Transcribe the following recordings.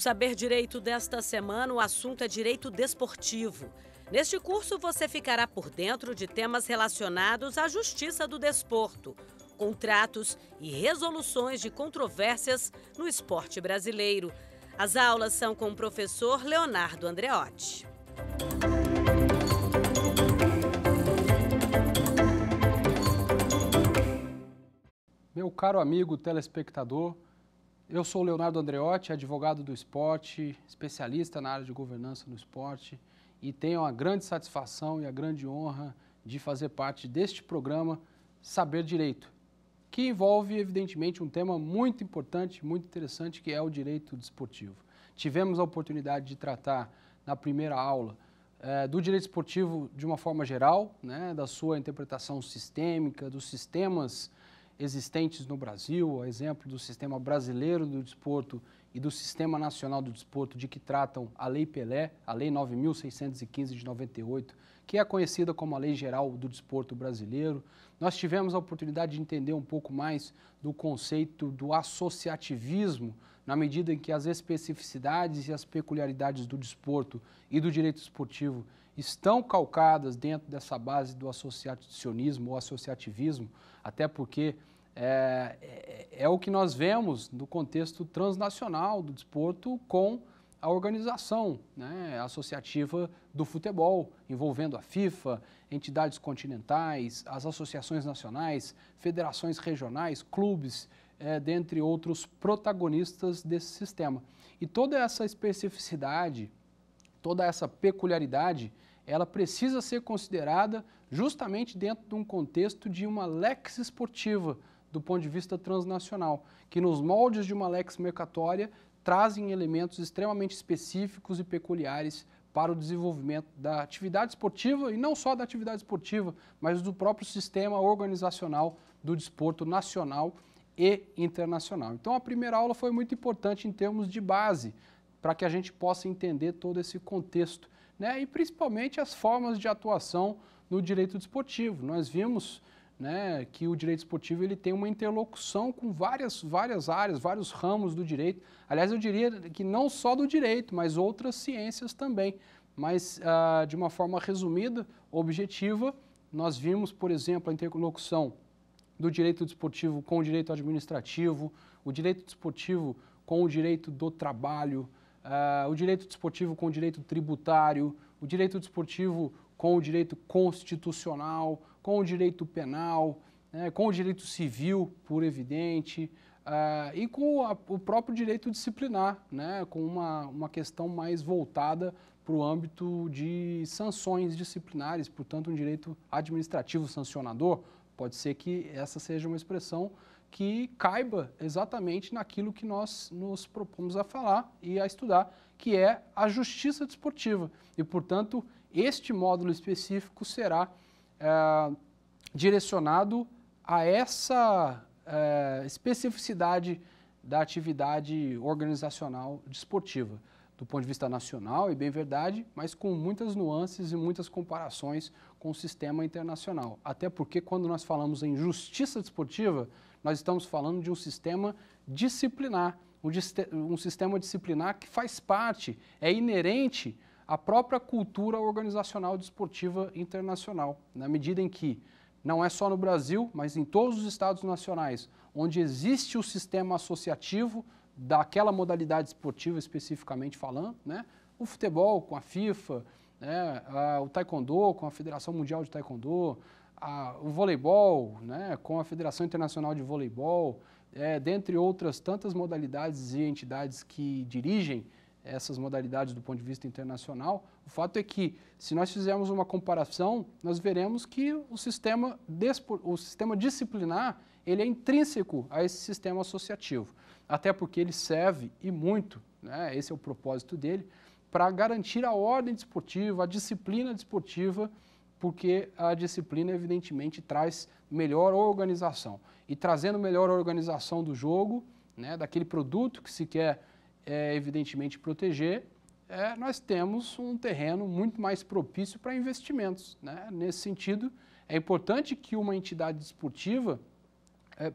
No Saber Direito desta semana, o assunto é direito desportivo. Neste curso, você ficará por dentro de temas relacionados à justiça do desporto, contratos e resoluções de controvérsias no esporte brasileiro. As aulas são com o professor Leonardo Andreotti. Meu caro amigo telespectador, eu sou Leonardo Andreotti, advogado do esporte, especialista na área de governança no esporte e tenho a grande satisfação e a grande honra de fazer parte deste programa Saber Direito, que envolve, evidentemente, um tema muito importante, muito interessante, que é o direito desportivo. Tivemos a oportunidade de tratar na primeira aula eh, do direito esportivo de uma forma geral, né, da sua interpretação sistêmica, dos sistemas existentes no Brasil, a exemplo do sistema brasileiro do desporto e do sistema nacional do desporto, de que tratam a Lei Pelé, a Lei 9615 de 98, que é conhecida como a Lei Geral do Desporto Brasileiro. Nós tivemos a oportunidade de entender um pouco mais do conceito do associativismo, na medida em que as especificidades e as peculiaridades do desporto e do direito esportivo estão calcadas dentro dessa base do associacionismo ou associativismo, até porque é, é, é, o que nós vemos no contexto transnacional do desporto com a organização né, associativa do futebol, envolvendo a FIFA, entidades continentais, as associações nacionais, federações regionais, clubes, é, dentre outros protagonistas desse sistema. E toda essa especificidade, toda essa peculiaridade, ela precisa ser considerada justamente dentro de um contexto de uma lex esportiva, do ponto de vista transnacional, que nos moldes de uma lex mercatória trazem elementos extremamente específicos e peculiares para o desenvolvimento da atividade esportiva e não só da atividade esportiva, mas do próprio sistema organizacional do desporto nacional e internacional. Então a primeira aula foi muito importante em termos de base para que a gente possa entender todo esse contexto, né? E principalmente as formas de atuação no direito desportivo. Nós vimos né, que o direito esportivo ele tem uma interlocução com várias, várias áreas, vários ramos do direito. Aliás, eu diria que não só do direito, mas outras ciências também. Mas, ah, de uma forma resumida, objetiva, nós vimos, por exemplo, a interlocução do direito desportivo com o direito administrativo, o direito desportivo com o direito do trabalho, uh, o direito desportivo com o direito tributário, o direito desportivo com o direito constitucional, com o direito penal, né, com o direito civil, por evidente, uh, e com a, o próprio direito disciplinar, né, com uma, uma questão mais voltada para o âmbito de sanções disciplinares, portanto, um direito administrativo sancionador. Pode ser que essa seja uma expressão que caiba exatamente naquilo que nós nos propomos a falar e a estudar, que é a justiça desportiva. E, portanto, este módulo específico será é, direcionado a essa é, especificidade da atividade organizacional desportiva, do ponto de vista nacional, e bem verdade, mas com muitas nuances e muitas comparações com o sistema internacional. Até porque, quando nós falamos em justiça desportiva, nós estamos falando de um sistema disciplinar, um sistema disciplinar que faz parte, é inerente a própria cultura organizacional desportiva internacional, na medida em que não é só no Brasil, mas em todos os estados nacionais, onde existe o sistema associativo daquela modalidade esportiva especificamente falando, né? o futebol com a FIFA, né? o taekwondo com a Federação Mundial de Taekwondo, a, o voleibol né? com a Federação Internacional de Voleibol, é, dentre outras tantas modalidades e entidades que dirigem essas modalidades do ponto de vista internacional, o fato é que, se nós fizermos uma comparação, nós veremos que o sistema, o sistema disciplinar ele é intrínseco a esse sistema associativo, até porque ele serve, e muito, né, esse é o propósito dele, para garantir a ordem desportiva, a disciplina desportiva, porque a disciplina, evidentemente, traz melhor organização. E trazendo melhor organização do jogo, né, daquele produto que se quer é, evidentemente, proteger, é, nós temos um terreno muito mais propício para investimentos. Né? Nesse sentido, é importante que uma entidade esportiva é,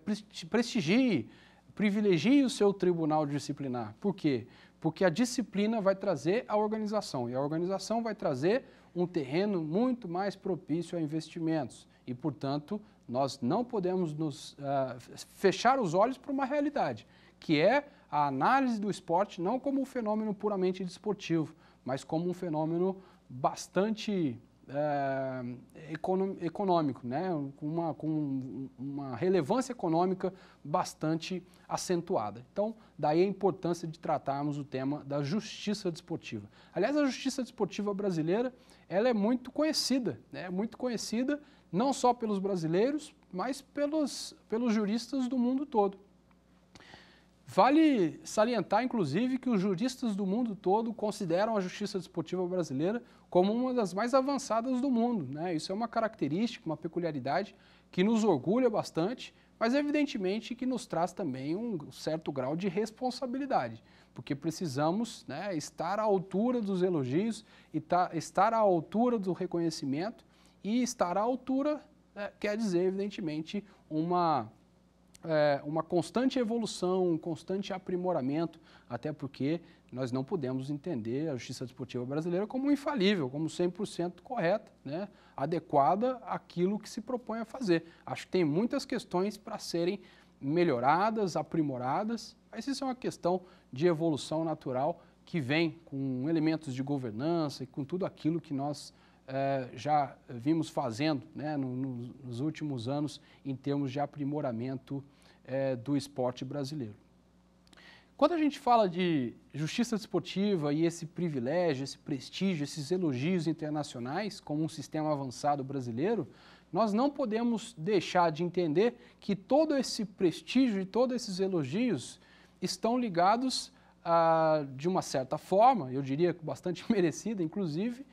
prestigie, privilegie o seu tribunal disciplinar. Por quê? Porque a disciplina vai trazer a organização e a organização vai trazer um terreno muito mais propício a investimentos. E, portanto, nós não podemos nos uh, fechar os olhos para uma realidade, que é a análise do esporte não como um fenômeno puramente desportivo, mas como um fenômeno bastante é, econômico, né? Uma, com uma relevância econômica bastante acentuada. Então, daí a importância de tratarmos o tema da justiça desportiva. Aliás, a justiça desportiva brasileira ela é muito conhecida, né? É muito conhecida não só pelos brasileiros, mas pelos, pelos juristas do mundo todo. Vale salientar, inclusive, que os juristas do mundo todo consideram a justiça desportiva brasileira como uma das mais avançadas do mundo. Né? Isso é uma característica, uma peculiaridade que nos orgulha bastante, mas evidentemente que nos traz também um certo grau de responsabilidade, porque precisamos né, estar à altura dos elogios, tá, estar à altura do reconhecimento e estar à altura né, quer dizer, evidentemente, uma é, uma constante evolução, um constante aprimoramento, até porque nós não podemos entender a justiça desportiva brasileira como infalível, como 100% correta, né? adequada àquilo que se propõe a fazer. Acho que tem muitas questões para serem melhoradas, aprimoradas, mas isso é uma questão de evolução natural que vem com elementos de governança e com tudo aquilo que nós eh, já vimos fazendo né, nos últimos anos em termos de aprimoramento eh, do esporte brasileiro. Quando a gente fala de justiça desportiva e esse privilégio, esse prestígio, esses elogios internacionais como um sistema avançado brasileiro, nós não podemos deixar de entender que todo esse prestígio e todos esses elogios estão ligados, a, ah, de uma certa forma, eu diria que bastante merecida, inclusive,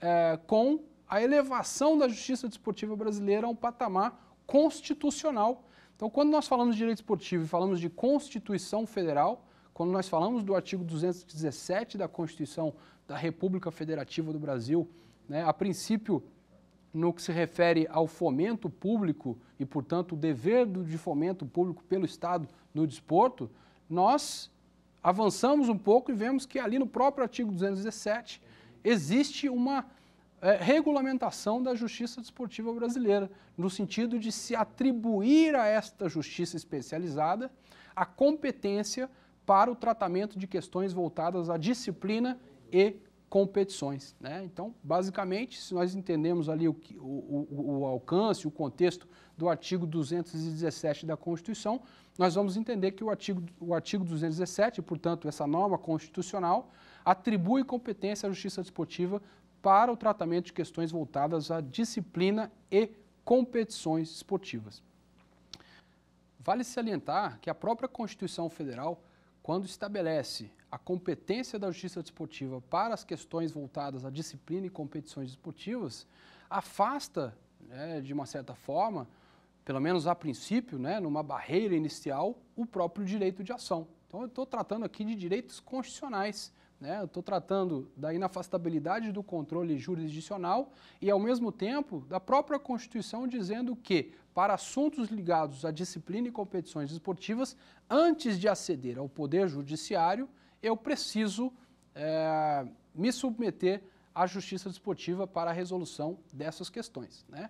é, com a elevação da justiça desportiva brasileira a um patamar constitucional. Então, quando nós falamos de direito esportivo e falamos de Constituição Federal, quando nós falamos do artigo 217 da Constituição da República Federativa do Brasil, né, a princípio, no que se refere ao fomento público e, portanto, o dever de fomento público pelo Estado no desporto, nós avançamos um pouco e vemos que ali no próprio artigo 217 existe uma é, regulamentação da justiça desportiva brasileira, no sentido de se atribuir a esta justiça especializada a competência para o tratamento de questões voltadas à disciplina e competições. Né? Então, basicamente, se nós entendemos ali o, o, o alcance, o contexto do artigo 217 da Constituição, nós vamos entender que o artigo, o artigo 217, portanto, essa norma constitucional, atribui competência à Justiça Desportiva para o tratamento de questões voltadas à disciplina e competições esportivas. Vale salientar que a própria Constituição Federal, quando estabelece a competência da Justiça Desportiva para as questões voltadas à disciplina e competições esportivas, afasta, né, de uma certa forma, pelo menos a princípio, né, numa barreira inicial, o próprio direito de ação. Então, eu estou tratando aqui de direitos constitucionais né? estou tratando da inafastabilidade do controle jurisdicional e, ao mesmo tempo, da própria Constituição dizendo que, para assuntos ligados à disciplina e competições esportivas, antes de aceder ao Poder Judiciário, eu preciso é, me submeter à Justiça Desportiva para a resolução dessas questões. Né?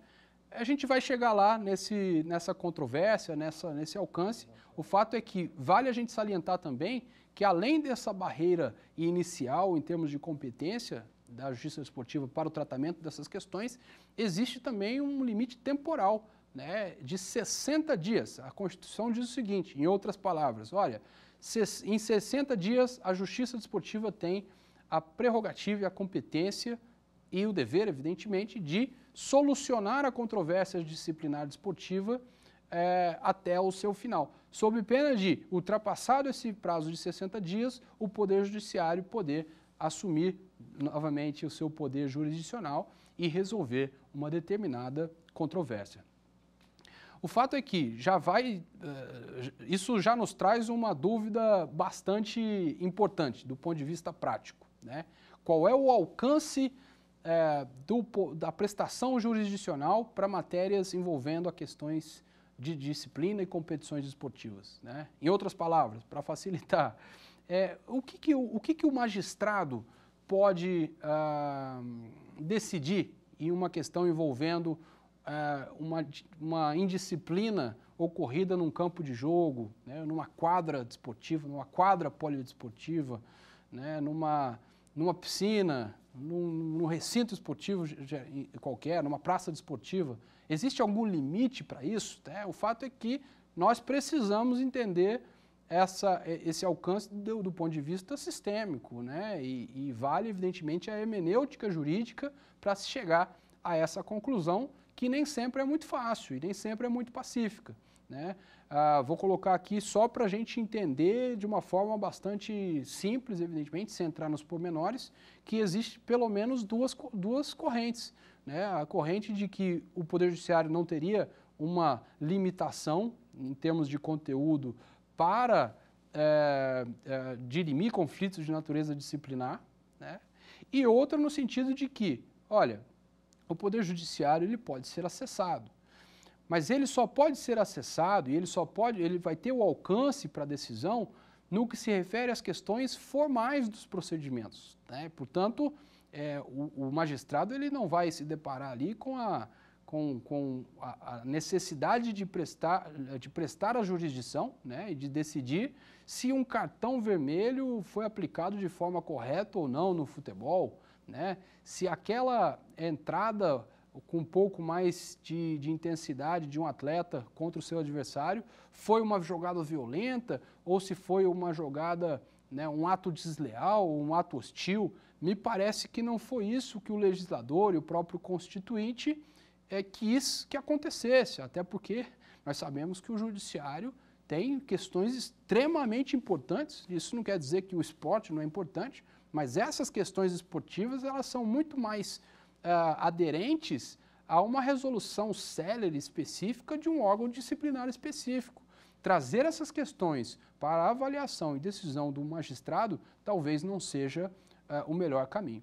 a gente vai chegar lá nesse, nessa controvérsia, nessa, nesse alcance. O fato é que vale a gente salientar também que, além dessa barreira inicial em termos de competência da justiça esportiva para o tratamento dessas questões, existe também um limite temporal né, de 60 dias. A Constituição diz o seguinte, em outras palavras, olha, em 60 dias a justiça desportiva tem a prerrogativa e a competência e o dever, evidentemente, de solucionar a controvérsia disciplinar desportiva é, até o seu final, sob pena de, ultrapassado esse prazo de 60 dias, o Poder Judiciário poder assumir novamente o seu poder jurisdicional e resolver uma determinada controvérsia. O fato é que já vai, eh, isso já nos traz uma dúvida bastante importante do ponto de vista prático. Né? Qual é o alcance é, do, da prestação jurisdicional para matérias envolvendo a questões de disciplina e competições esportivas. Né? Em outras palavras, para facilitar, é, o, que, que, o, o que, que o magistrado pode ah, decidir em uma questão envolvendo ah, uma, uma indisciplina ocorrida num campo de jogo, né, numa quadra desportiva, numa quadra polidesportiva, né, numa, numa piscina, num, num recinto esportivo qualquer, numa praça desportiva, existe algum limite para isso? Né? O fato é que nós precisamos entender essa, esse alcance do, do, ponto de vista sistêmico, né? E, e vale, evidentemente, a hemenêutica jurídica para se chegar a essa conclusão que nem sempre é muito fácil e nem sempre é muito pacífica, né? Ah, vou colocar aqui só para a gente entender de uma forma bastante simples, evidentemente, sem entrar nos pormenores, que existe pelo menos duas, duas correntes. Né? A corrente de que o Poder Judiciário não teria uma limitação em termos de conteúdo para é, é, dirimir conflitos de natureza disciplinar, né? e outra no sentido de que, olha, o Poder Judiciário ele pode ser acessado. Mas ele só pode ser acessado e ele só pode, ele vai ter o alcance para a decisão no que se refere às questões formais dos procedimentos. Né? Portanto, é, o, o, magistrado ele não vai se deparar ali com a, com, com a, a necessidade de prestar, de prestar a jurisdição né? e de decidir se um cartão vermelho foi aplicado de forma correta ou não no futebol, né? se aquela entrada com um pouco mais de, de, intensidade de um atleta contra o seu adversário. Foi uma jogada violenta ou se foi uma jogada, né, um ato desleal, um ato hostil? Me parece que não foi isso que o legislador e o próprio constituinte é, quis que acontecesse, até porque nós sabemos que o judiciário tem questões extremamente importantes. Isso não quer dizer que o esporte não é importante, mas essas questões esportivas elas são muito mais eh, aderentes a uma resolução célere específica de um órgão disciplinar específico. Trazer essas questões para avaliação e decisão do magistrado talvez não seja uh, o melhor caminho.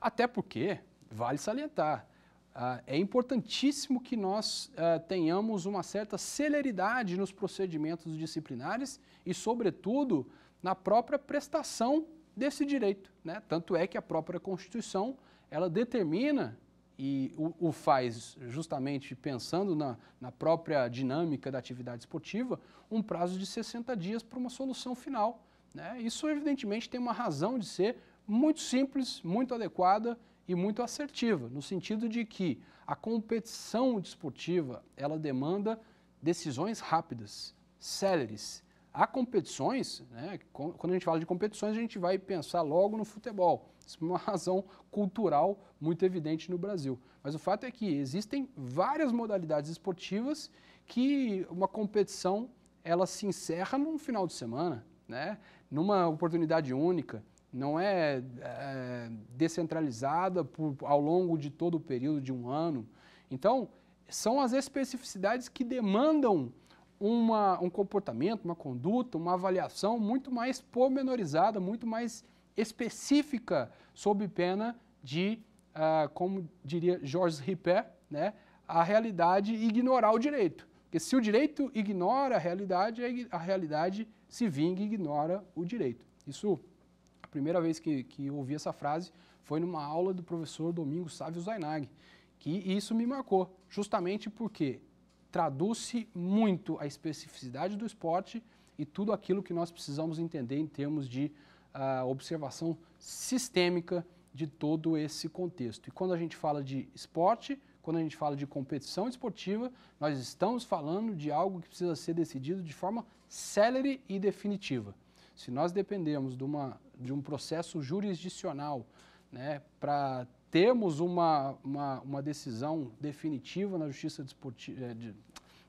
Até porque, vale salientar, uh, é importantíssimo que nós uh, tenhamos uma certa celeridade nos procedimentos disciplinares e, sobretudo, na própria prestação desse direito. Né? Tanto é que a própria Constituição ela determina e o, o faz justamente pensando na, na própria dinâmica da atividade esportiva, um prazo de 60 dias para uma solução final. Né? Isso, evidentemente, tem uma razão de ser muito simples, muito adequada e muito assertiva, no sentido de que a competição desportiva ela demanda decisões rápidas, céleres. Há competições, né, quando a gente fala de competições, a gente vai pensar logo no futebol. É uma razão cultural muito evidente no Brasil. Mas o fato é que existem várias modalidades esportivas que uma competição ela se encerra num final de semana, né? numa oportunidade única, não é, é descentralizada por, ao longo de todo o período de um ano. Então, são as especificidades que demandam uma, um comportamento, uma conduta, uma avaliação muito mais pormenorizada, muito mais específica sob pena de, ah, como diria Georges Ripper, né, a realidade ignorar o direito. Porque se o direito ignora a realidade, a realidade se vinga e ignora o direito. Isso, a primeira vez que, que ouvi essa frase foi numa aula do professor Domingos Sávio Zainag, que isso me marcou, justamente porque traduz-se muito a especificidade do esporte e tudo aquilo que nós precisamos entender em termos de a observação sistêmica de todo esse contexto. E quando a gente fala de esporte, quando a gente fala de competição esportiva, nós estamos falando de algo que precisa ser decidido de forma célere e definitiva. Se nós dependemos de, uma, de um processo jurisdicional né, para termos uma, uma, uma, decisão definitiva na justiça desportiva, eh, de,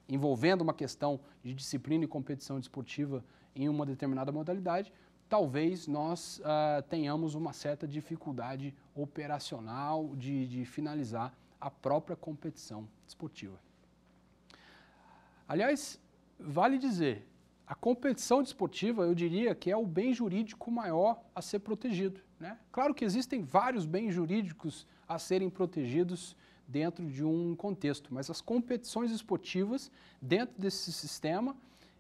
envolvendo uma questão de disciplina e competição desportiva em uma determinada modalidade, talvez nós uh, tenhamos uma certa dificuldade operacional de, de finalizar a própria competição esportiva. Aliás, vale dizer, a competição desportiva, eu diria que é o bem jurídico maior a ser protegido. Né? Claro que existem vários bens jurídicos a serem protegidos dentro de um contexto, mas as competições esportivas, dentro desse sistema,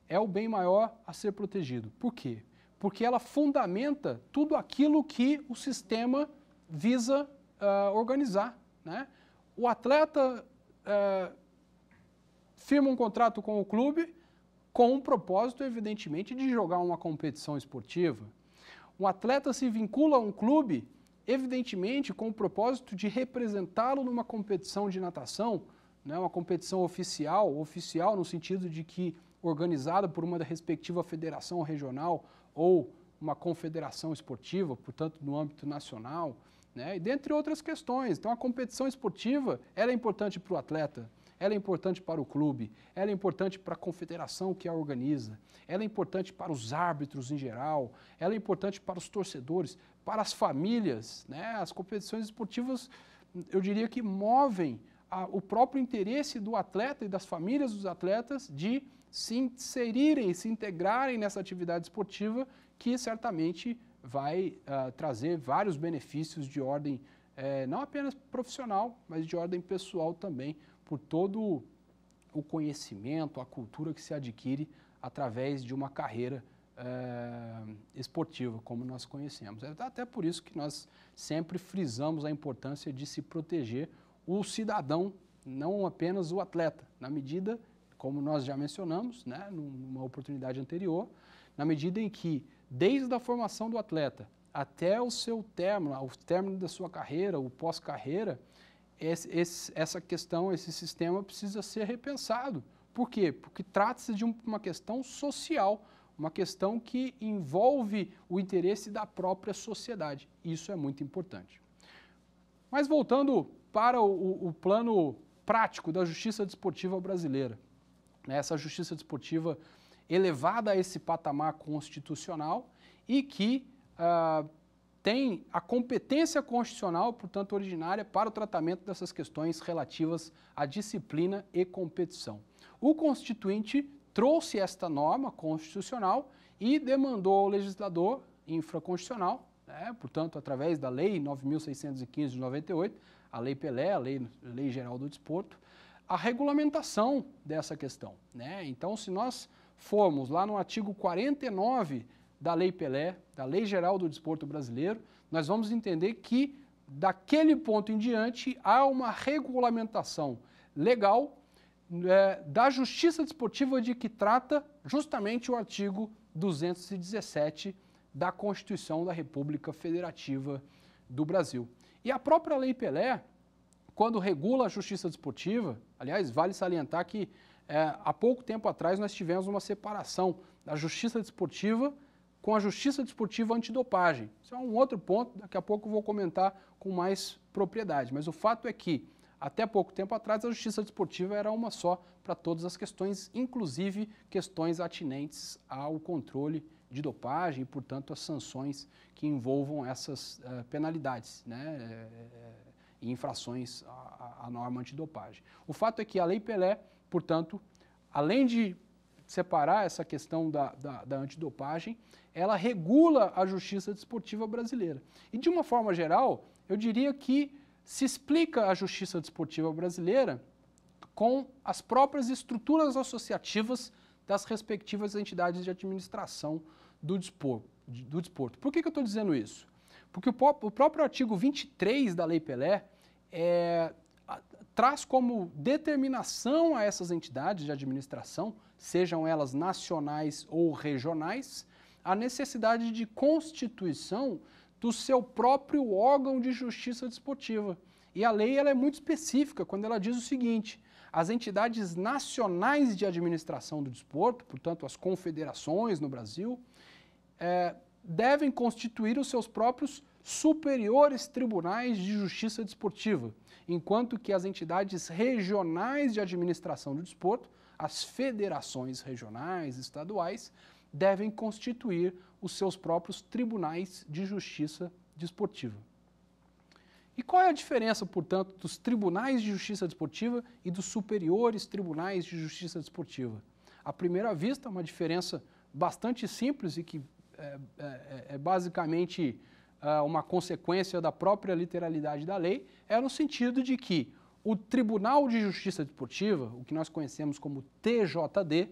é o bem maior a ser protegido. Por quê? porque ela fundamenta tudo aquilo que o sistema visa uh, organizar. Né? O atleta uh, firma um contrato com o clube com o propósito, evidentemente, de jogar uma competição esportiva. Um atleta se vincula a um clube, evidentemente, com o propósito de representá-lo numa competição de natação, né? uma competição oficial, oficial no sentido de que organizada por uma da respectiva federação regional ou uma confederação esportiva, portanto, no âmbito nacional, né? e dentre outras questões. Então, a competição esportiva ela é importante para o atleta, ela é importante para o clube, ela é importante para a confederação que a organiza, ela é importante para os árbitros em geral, ela é importante para os torcedores, para as famílias. Né? As competições esportivas, eu diria que movem a, o próprio interesse do atleta e das famílias dos atletas de se inserirem, se integrarem nessa atividade esportiva, que certamente vai uh, trazer vários benefícios de ordem eh, não apenas profissional, mas de ordem pessoal também, por todo o conhecimento, a cultura que se adquire através de uma carreira eh, esportiva, como nós conhecemos. É até por isso que nós sempre frisamos a importância de se proteger o cidadão, não apenas o atleta, na medida como nós já mencionamos, né, numa oportunidade anterior, na medida em que, desde a formação do atleta até o seu término, o término da sua carreira, o pós-carreira, essa questão, esse sistema precisa ser repensado. Por quê? Porque trata-se de uma questão social, uma questão que envolve o interesse da própria sociedade. Isso é muito importante. Mas voltando para o, o plano prático da justiça desportiva brasileira né, essa justiça desportiva elevada a esse patamar constitucional e que ah, tem a competência constitucional, portanto, originária para o tratamento dessas questões relativas à disciplina e competição. O Constituinte trouxe esta norma constitucional e demandou ao legislador infraconstitucional, né, portanto, através da Lei 9.615 de 98, a Lei Pelé, a Lei, a Lei Geral do Desporto, a regulamentação dessa questão. Né? Então, se nós formos lá no artigo 49 da Lei Pelé, da Lei Geral do Desporto Brasileiro, nós vamos entender que daquele ponto em diante há uma regulamentação legal é, da justiça desportiva de que trata justamente o artigo 217 da Constituição da República Federativa do Brasil. E a própria Lei Pelé, quando regula a justiça desportiva, aliás, vale salientar que é, há pouco tempo atrás nós tivemos uma separação da justiça desportiva com a justiça desportiva antidopagem. Isso é um outro ponto, daqui a pouco eu vou comentar com mais propriedade. Mas o fato é que, até pouco tempo atrás, a justiça desportiva era uma só para todas as questões, inclusive questões atinentes ao controle de dopagem e, portanto, as sanções que envolvam essas uh, penalidades, né? É, é, é e infrações à, à norma antidopagem. O fato é que a Lei Pelé, portanto, além de separar essa questão da, da, da antidopagem, ela regula a justiça desportiva brasileira. E de uma forma geral, eu diria que se explica a justiça desportiva brasileira com as próprias estruturas associativas das respectivas entidades de administração do, dispor, do desporto. Por que, que eu estou dizendo isso? Porque o, o próprio artigo 23 da Lei Pelé é, traz como determinação a essas entidades de administração, sejam elas nacionais ou regionais, a necessidade de constituição do seu próprio órgão de justiça desportiva. E a lei ela é muito específica quando ela diz o seguinte: as entidades nacionais de administração do desporto, portanto, as confederações no Brasil, é, devem constituir os seus próprios superiores tribunais de justiça desportiva, enquanto que as entidades regionais de administração do desporto, as federações regionais e estaduais, devem constituir os seus próprios tribunais de justiça desportiva. E qual é a diferença, portanto, dos tribunais de justiça desportiva e dos superiores tribunais de justiça desportiva? À primeira vista, é uma diferença bastante simples e que é, é, é, é, basicamente ah, uma consequência da própria literalidade da lei, é no sentido de que o Tribunal de Justiça Desportiva, o que nós conhecemos como TJD,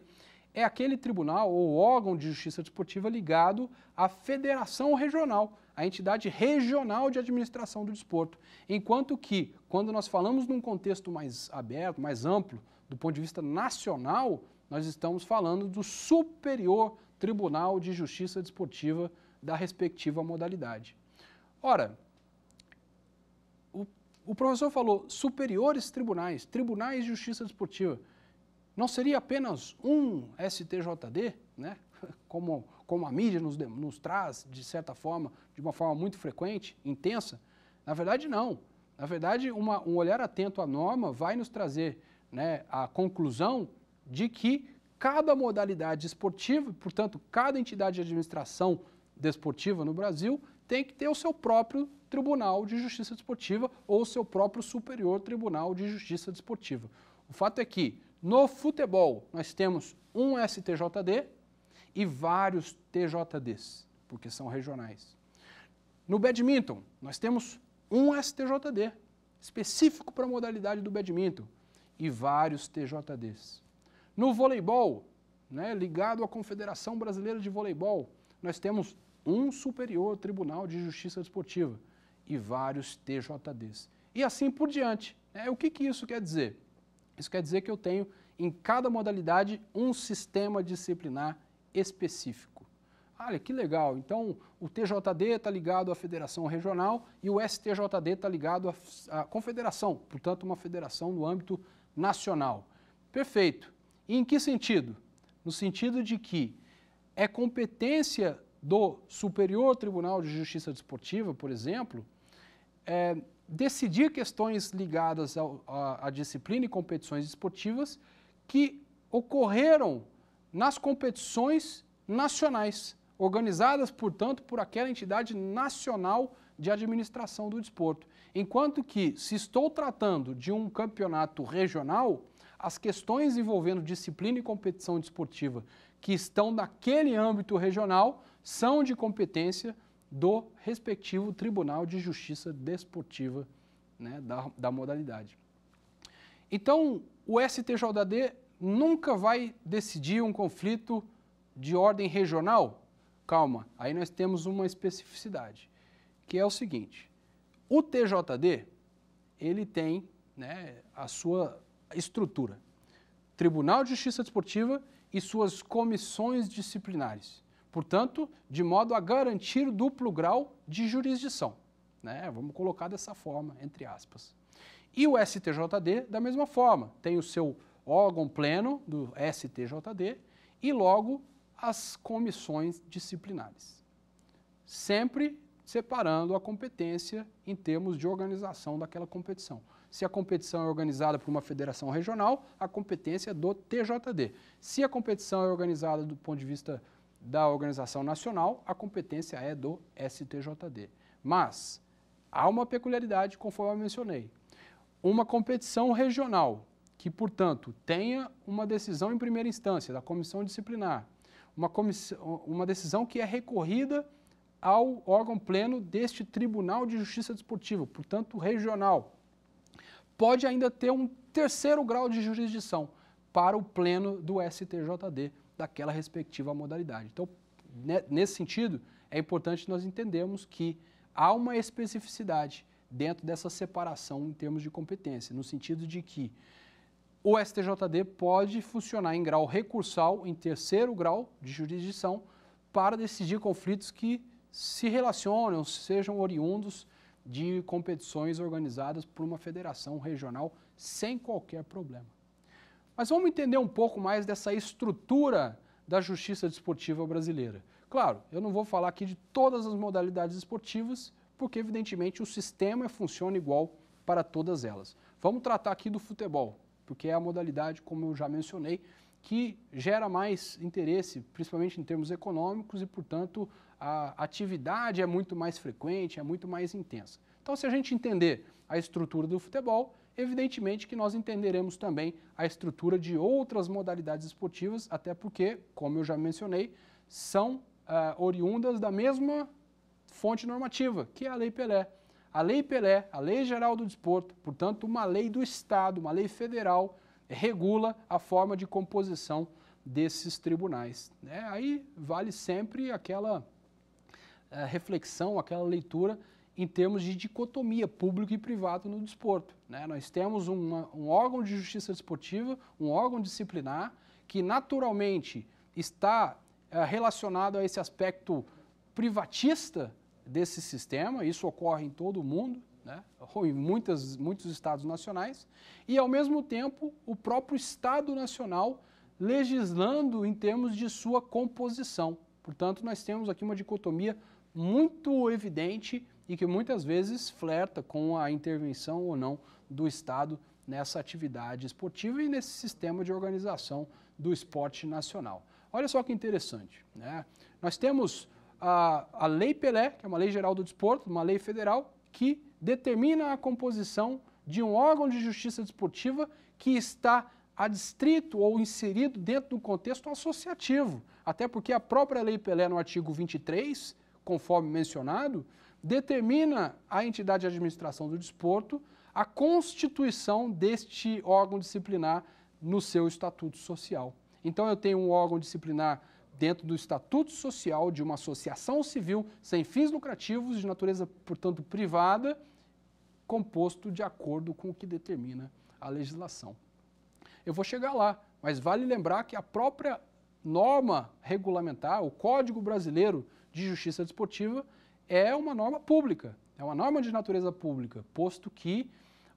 é aquele tribunal ou órgão de justiça desportiva ligado à federação regional, à entidade regional de administração do desporto. Enquanto que, quando nós falamos num contexto mais aberto, mais amplo, do ponto de vista nacional, nós estamos falando do superior Tribunal de Justiça Desportiva da respectiva modalidade. Ora, o, o professor falou superiores tribunais, tribunais de justiça desportiva. Não seria apenas um STJD, né? como, como a mídia nos, nos traz, de certa forma, de uma forma muito frequente, intensa? Na verdade, não. Na verdade, uma, um olhar atento à norma vai nos trazer né, a conclusão de que cada modalidade esportiva, portanto, cada entidade de administração desportiva no Brasil tem que ter o seu próprio Tribunal de Justiça Desportiva ou o seu próprio Superior Tribunal de Justiça Desportiva. O fato é que no futebol nós temos um STJD e vários TJDs, porque são regionais. No badminton, nós temos um STJD específico para a modalidade do badminton e vários TJDs. No voleibol, né, ligado à Confederação Brasileira de Voleibol, nós temos um Superior Tribunal de Justiça Desportiva e vários TJDs. E assim por diante. Né? O que, que isso quer dizer? Isso quer dizer que eu tenho em cada modalidade um sistema disciplinar específico. Olha que legal! Então o TJD está ligado à Federação Regional e o STJD está ligado à, à Confederação, portanto, uma federação no âmbito nacional. Perfeito. E em que sentido? No sentido de que é competência do Superior Tribunal de Justiça Desportiva, por exemplo, é, decidir questões ligadas à disciplina e competições esportivas que ocorreram nas competições nacionais, organizadas, portanto, por aquela entidade nacional de administração do desporto. Enquanto que, se estou tratando de um campeonato regional, as questões envolvendo disciplina e competição desportiva que estão naquele âmbito regional são de competência do respectivo Tribunal de Justiça Desportiva né, da, da modalidade. Então, o STJD nunca vai decidir um conflito de ordem regional? Calma, aí nós temos uma especificidade, que é o seguinte: o TJD ele tem né, a sua estrutura: Tribunal de Justiça Desportiva e suas comissões disciplinares. Portanto, de modo a garantir duplo grau de jurisdição. Né? Vamos colocar dessa forma, entre aspas. E o STJD, da mesma forma, tem o seu órgão pleno do STJD e logo as comissões disciplinares. Sempre separando a competência em termos de organização daquela competição. Se a competição é organizada por uma federação regional, a competência é do TJD. Se a competição é organizada do ponto de vista da organização nacional, a competência é do STJD. Mas há uma peculiaridade, conforme eu mencionei. Uma competição regional que, portanto, tenha uma decisão em primeira instância da comissão disciplinar, uma, comissão, uma decisão que é recorrida ao órgão pleno deste Tribunal de Justiça Desportiva, portanto, regional, pode ainda ter um terceiro grau de jurisdição para o pleno do STJD daquela respectiva modalidade. Então, né, nesse sentido, é importante nós entendermos que há uma especificidade dentro dessa separação em termos de competência, no sentido de que o STJD pode funcionar em grau recursal, em terceiro grau de jurisdição, para decidir conflitos que se relacionam, sejam oriundos de competições organizadas por uma federação regional sem qualquer problema. Mas vamos entender um pouco mais dessa estrutura da justiça desportiva brasileira. Claro, eu não vou falar aqui de todas as modalidades esportivas, porque evidentemente o sistema funciona igual para todas elas. Vamos tratar aqui do futebol, porque é a modalidade, como eu já mencionei, que gera mais interesse, principalmente em termos econômicos e, portanto, a atividade é muito mais frequente, é muito mais intensa. Então, se a gente entender a estrutura do futebol, evidentemente que nós entenderemos também a estrutura de outras modalidades esportivas, até porque, como eu já mencionei, são uh, oriundas da mesma fonte normativa, que é a Lei Pelé. A Lei Pelé, a Lei Geral do Desporto, portanto, uma lei do Estado, uma lei federal, regula a forma de composição desses tribunais. né aí vale sempre aquela reflexão, aquela leitura em termos de dicotomia público e privado no desporto. Né? Nós temos uma, um órgão de justiça esportiva, um órgão disciplinar, que naturalmente está eh, relacionado a esse aspecto privatista desse sistema, isso ocorre em todo o mundo, né? ou em muitas, muitos estados nacionais, e ao mesmo tempo o próprio Estado Nacional legislando em termos de sua composição. Portanto, nós temos aqui uma dicotomia muito evidente e que muitas vezes flerta com a intervenção ou não do Estado nessa atividade esportiva e nesse sistema de organização do esporte nacional. Olha só que interessante, né? Nós temos a, a Lei Pelé, que é uma lei geral do desporto, uma lei federal, que determina a composição de um órgão de justiça desportiva que está adstrito ou inserido dentro do contexto associativo. Até porque a própria Lei Pelé, no artigo 23, conforme mencionado, determina a entidade de administração do desporto a constituição deste órgão disciplinar no seu estatuto social. Então eu tenho um órgão disciplinar dentro do estatuto social de uma associação civil sem fins lucrativos, de natureza, portanto, privada, composto de acordo com o que determina a legislação. Eu vou chegar lá, mas vale lembrar que a própria norma regulamentar, o Código Brasileiro de justiça desportiva é uma norma pública, é uma norma de natureza pública, posto que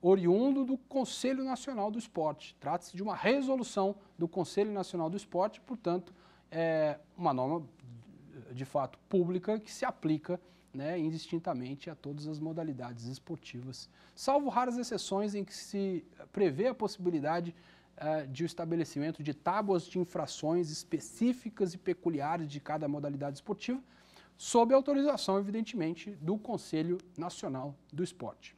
oriundo do Conselho Nacional do Esporte. Trata-se de uma resolução do Conselho Nacional do Esporte, portanto, é uma norma de fato pública que se aplica né, indistintamente a todas as modalidades esportivas, salvo raras exceções em que se prevê a possibilidade uh, de o estabelecimento de tábuas de infrações específicas e peculiares de cada modalidade esportiva, sob autorização, evidentemente, do Conselho Nacional do Esporte.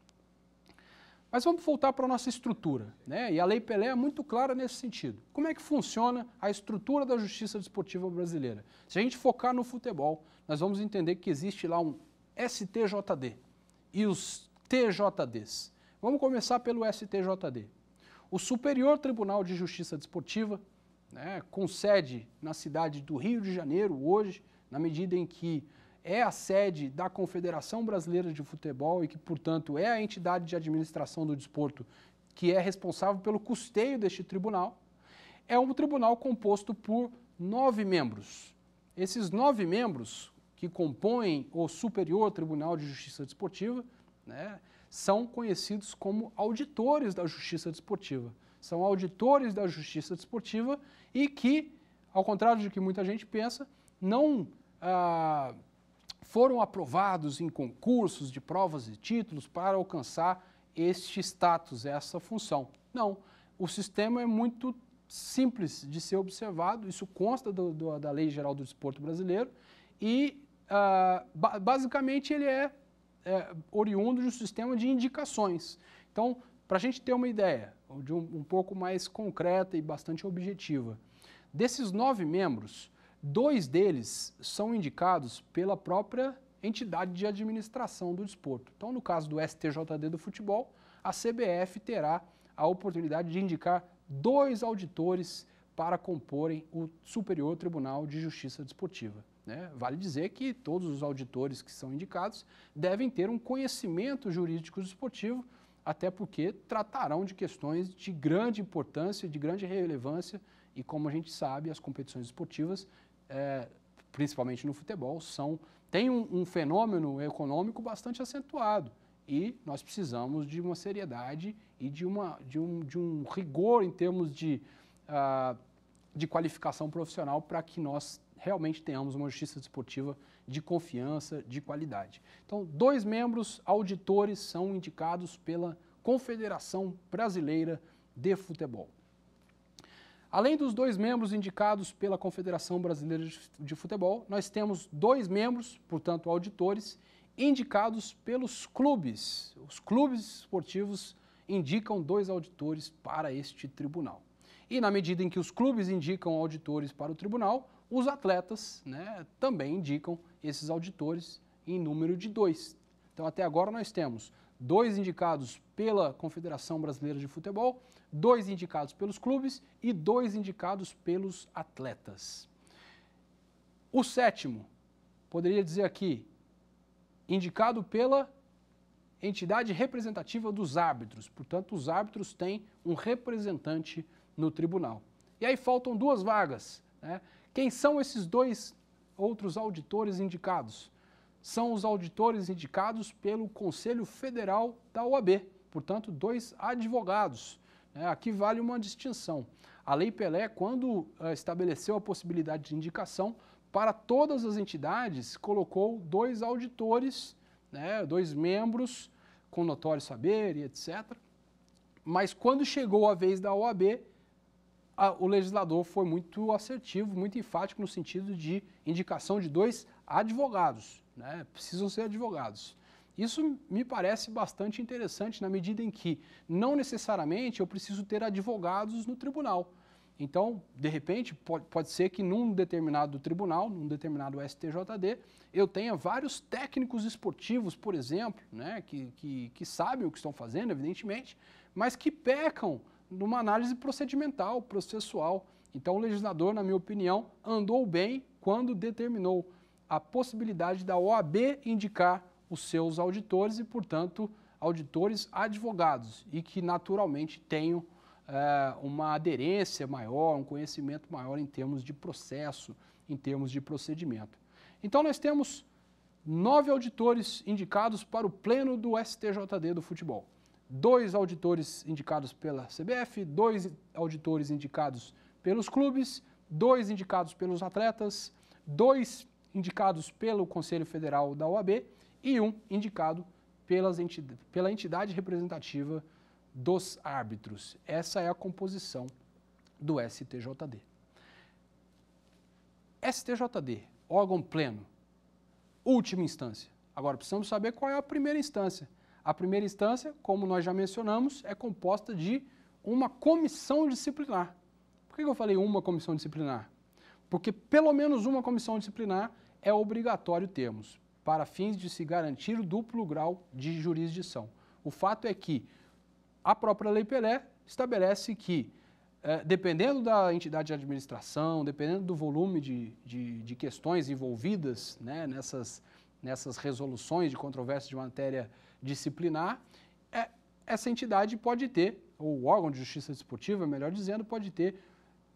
Mas vamos voltar para a nossa estrutura, né? e a Lei Pelé é muito clara nesse sentido. Como é que funciona a estrutura da justiça desportiva brasileira? Se a gente focar no futebol, nós vamos entender que existe lá um STJD e os TJDs. Vamos começar pelo STJD. O Superior Tribunal de Justiça Desportiva, né, com sede na cidade do Rio de Janeiro, hoje, na medida em que é a sede da Confederação Brasileira de Futebol e que, portanto, é a entidade de administração do desporto que é responsável pelo custeio deste tribunal, é um tribunal composto por nove membros. Esses nove membros que compõem o Superior Tribunal de Justiça Desportiva né, são conhecidos como auditores da Justiça Desportiva. São auditores da Justiça Desportiva e que, ao contrário do que muita gente pensa, não ah, foram aprovados em concursos de provas e títulos para alcançar este status, essa função. Não, o sistema é muito simples de ser observado, isso consta do, do, da Lei Geral do Desporto Brasileiro e ah, ba basicamente ele é, é, oriundo de um sistema de indicações. Então, para a gente ter uma ideia, de um, um pouco mais concreta e bastante objetiva, desses nove membros, Dois deles são indicados pela própria entidade de administração do desporto. Então, no caso do STJD do futebol, a CBF terá a oportunidade de indicar dois auditores para comporem o Superior Tribunal de Justiça Desportiva. Né? Vale dizer que todos os auditores que são indicados devem ter um conhecimento jurídico desportivo, até porque tratarão de questões de grande importância, de grande relevância, e como a gente sabe, as competições esportivas é, principalmente no futebol, são, tem um, um, fenômeno econômico bastante acentuado. E nós precisamos de uma seriedade e de, uma, de, um, de um rigor em termos de, uh, de qualificação profissional para que nós realmente tenhamos uma justiça desportiva de confiança, de qualidade. Então, dois membros auditores são indicados pela Confederação Brasileira de Futebol. Além dos dois membros indicados pela Confederação Brasileira de Futebol, nós temos dois membros, portanto, auditores, indicados pelos clubes. Os clubes esportivos indicam dois auditores para este tribunal. E na medida em que os clubes indicam auditores para o tribunal, os atletas né, também indicam esses auditores em número de dois. Então, até agora, nós temos dois indicados pela Confederação Brasileira de Futebol, dois indicados pelos clubes e dois indicados pelos atletas. O sétimo, poderia dizer aqui, indicado pela entidade representativa dos árbitros, portanto, os árbitros têm um representante no tribunal. E aí faltam duas vagas. Né? Quem são esses dois outros auditores indicados? são os auditores indicados pelo Conselho Federal da OAB, portanto, dois advogados. Né? Aqui vale uma distinção. A Lei Pelé, quando eh, estabeleceu a possibilidade de indicação, para todas as entidades, colocou dois auditores, né, dois membros, com notório saber e etc. Mas quando chegou a vez da OAB, a, o legislador foi muito assertivo, muito enfático no sentido de indicação de dois advogados, né? precisam ser advogados. Isso me parece bastante interessante na medida em que não necessariamente eu preciso ter advogados no tribunal. Então, de repente, pode, pode ser que num determinado tribunal, num determinado STJD, eu tenha vários técnicos esportivos, por exemplo, né, que, que, que sabem o que estão fazendo, evidentemente, mas que pecam numa análise procedimental, processual. Então, o legislador, na minha opinião, andou bem quando determinou a possibilidade da OAB indicar os seus auditores e, portanto, auditores advogados e que naturalmente tenham é, uma aderência maior, um conhecimento maior em termos de processo, em termos de procedimento. Então, nós temos nove auditores indicados para o pleno do STJD do futebol dois auditores indicados pela CBF, dois auditores indicados pelos clubes, dois indicados pelos atletas, dois indicados pelo Conselho Federal da OAB e um indicado pela entidade representativa dos árbitros. Essa é a composição do STJD. STJD, órgão pleno, última instância. Agora precisamos saber qual é a primeira instância. A primeira instância, como nós já mencionamos, é composta de uma comissão disciplinar. Por que eu falei uma comissão disciplinar? Porque pelo menos uma comissão disciplinar é obrigatório termos, para fins de se garantir o duplo grau de jurisdição. O fato é que a própria Lei Pelé estabelece que, eh, dependendo da entidade de administração, dependendo do volume de, de, de questões envolvidas né, nessas nessas resoluções de controvérsia de matéria disciplinar, é, essa entidade pode ter, ou o órgão de justiça desportiva, melhor dizendo, pode ter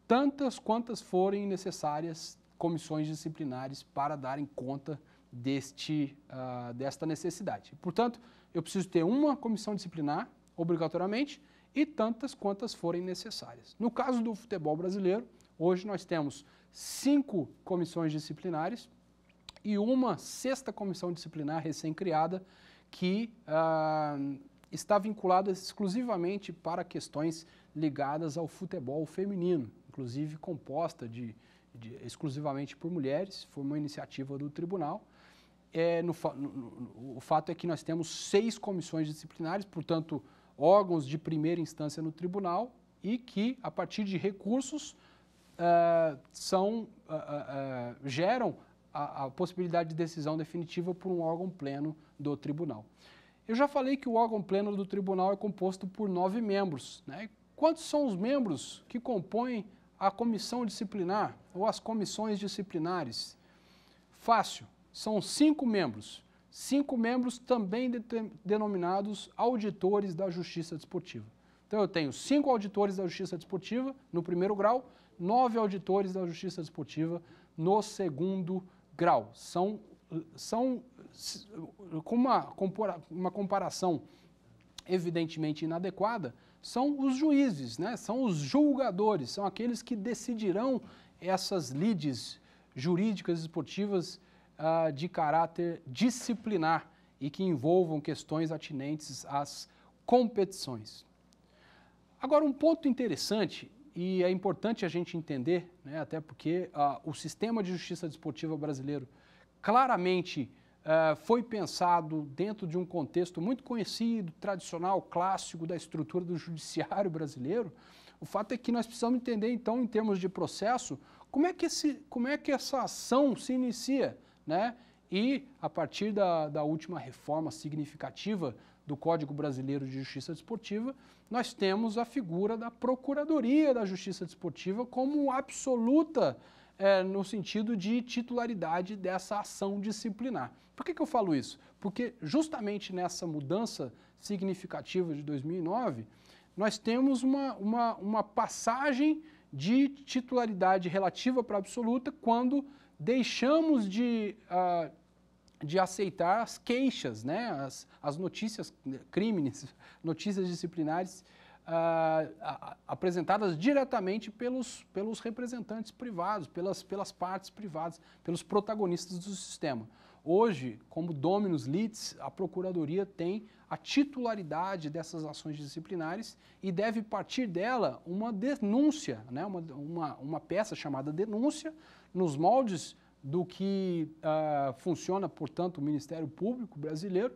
tantas quantas forem necessárias comissões disciplinares para darem conta deste, uh, desta necessidade. Portanto, eu preciso ter uma comissão disciplinar, obrigatoriamente, e tantas quantas forem necessárias. No caso do futebol brasileiro, hoje nós temos cinco comissões disciplinares, e uma sexta comissão disciplinar recém-criada que ah, está vinculada exclusivamente para questões ligadas ao futebol feminino, inclusive composta de, de exclusivamente por mulheres, foi uma iniciativa do tribunal. É, no, no, no, o fato é que nós temos seis comissões disciplinares, portanto, órgãos de primeira instância no tribunal e que, a partir de recursos, uh, são, uh, uh, geram a, a possibilidade de decisão definitiva por um órgão pleno do tribunal. Eu já falei que o órgão pleno do tribunal é composto por nove membros. Né? Quantos são os membros que compõem a comissão disciplinar ou as comissões disciplinares? Fácil, são cinco membros. Cinco membros também de, denominados auditores da justiça desportiva. Então eu tenho cinco auditores da justiça desportiva no primeiro grau, nove auditores da justiça desportiva no segundo grau. São, são com uma, uma comparação evidentemente inadequada, são os juízes, né? são os julgadores, são aqueles que decidirão essas lides jurídicas esportivas uh, de caráter disciplinar e que envolvam questões atinentes às competições. Agora, um ponto interessante e é importante a gente entender, né, até porque ah, o sistema de justiça desportiva brasileiro claramente eh, foi pensado dentro de um contexto muito conhecido, tradicional, clássico da estrutura do judiciário brasileiro. O fato é que nós precisamos entender, então, em termos de processo, como é que, esse, como é que essa ação se inicia, né? E a partir da, da última reforma significativa do Código Brasileiro de Justiça Desportiva, nós temos a figura da Procuradoria da Justiça Desportiva como absoluta é, no sentido de titularidade dessa ação disciplinar. Por que, que eu falo isso? Porque justamente nessa mudança significativa de 2009, nós temos uma, uma, uma passagem de titularidade relativa para absoluta quando deixamos de uh, de aceitar as queixas, né, as, as notícias, crimes, notícias disciplinares ah, apresentadas diretamente pelos, pelos representantes privados, pelas, pelas partes privadas, pelos protagonistas do sistema. Hoje, como dominus litis, a Procuradoria tem a titularidade dessas ações disciplinares e deve partir dela uma denúncia, né, uma, uma, uma peça chamada denúncia, nos moldes do que uh, funciona, portanto, o Ministério Público brasileiro.